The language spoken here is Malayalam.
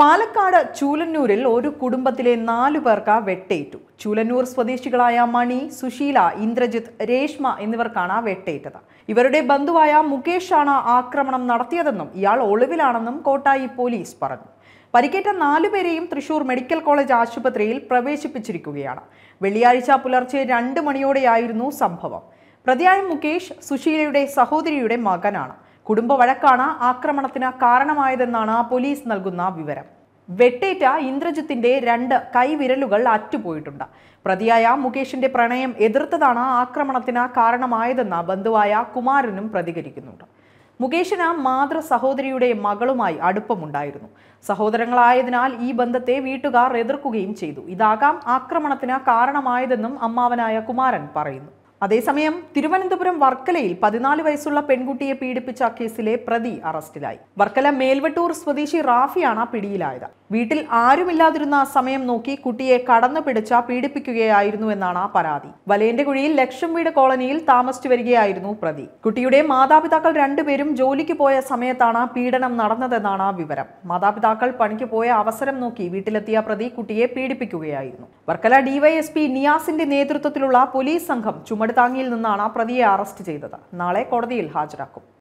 പാലക്കാട് ചൂലന്നൂരിൽ ഒരു കുടുംബത്തിലെ നാലു പേർക്ക് വെട്ടേറ്റു ചൂലന്നൂർ സ്വദേശികളായ മണി സുശീല ഇന്ദ്രജിത്ത് രേഷ്മ എന്നിവർക്കാണ് വെട്ടേറ്റത് ഇവരുടെ ബന്ധുവായ മുകേഷാണ് ആക്രമണം നടത്തിയതെന്നും ഇയാൾ ഒളിവിലാണെന്നും കോട്ടായി പോലീസ് പറഞ്ഞു പരിക്കേറ്റ നാലുപേരെയും തൃശൂർ മെഡിക്കൽ കോളേജ് ആശുപത്രിയിൽ പ്രവേശിപ്പിച്ചിരിക്കുകയാണ് വെള്ളിയാഴ്ച പുലർച്ചെ രണ്ട് മണിയോടെയായിരുന്നു സംഭവം പ്രതിയായ മുകേഷ് സുശീലയുടെ സഹോദരിയുടെ മകനാണ് കുടുംബ വഴക്കാണ് ആക്രമണത്തിന് കാരണമായതെന്നാണ് പോലീസ് നൽകുന്ന വിവരം വെട്ടേറ്റ ഇന്ദ്രജിത്തിന്റെ രണ്ട് കൈവിരലുകൾ അറ്റുപോയിട്ടുണ്ട് പ്രതിയായ മുകേഷിന്റെ പ്രണയം എതിർത്തതാണ് ആക്രമണത്തിന് കാരണമായതെന്ന് ബന്ധുവായ കുമാരനും പ്രതികരിക്കുന്നുണ്ട് മുകേഷിന് മാതൃ സഹോദരിയുടെ മകളുമായി അടുപ്പമുണ്ടായിരുന്നു സഹോദരങ്ങളായതിനാൽ ഈ ബന്ധത്തെ വീട്ടുകാർ എതിർക്കുകയും ചെയ്തു ഇതാകാം ആക്രമണത്തിന് കാരണമായതെന്നും അമ്മാവനായ കുമാരൻ പറയുന്നു അതേസമയം തിരുവനന്തപുരം വർക്കലയിൽ പതിനാല് വയസ്സുള്ള പെൺകുട്ടിയെ പീഡിപ്പിച്ച കേസിലെ പ്രതി അറസ്റ്റിലായി വർക്കല മേൽവട്ടൂർ സ്വദേശി റാഫിയാണ് പിടിയിലായത് വീട്ടിൽ ആരുമില്ലാതിരുന്ന സമയം നോക്കി കുട്ടിയെ കടന്നു പിടിച്ച പീഡിപ്പിക്കുകയായിരുന്നുവെന്നാണ് പരാതി വലയന്റെ കുഴിയിൽ ലക്ഷം വീട് കോളനിയിൽ താമസിച്ചു വരികയായിരുന്നു പ്രതി കുട്ടിയുടെ മാതാപിതാക്കൾ രണ്ടുപേരും ജോലിക്ക് പോയ സമയത്താണ് പീഡനം നടന്നതെന്നാണ് വിവരം മാതാപിതാക്കൾ പണിക്ക് പോയ അവസരം നോക്കി വീട്ടിലെത്തിയ പ്രതി കുട്ടിയെ പീഡിപ്പിക്കുകയായിരുന്നു വർക്കല ഡിവൈഎസ്പി നിയാസിന്റെ നേതൃത്വത്തിലുള്ള പോലീസ് സംഘം ചുമടുതാങ്ങിയിൽ നിന്നാണ് പ്രതിയെ അറസ്റ്റ് ചെയ്തത് നാളെ കോടതിയിൽ ഹാജരാക്കും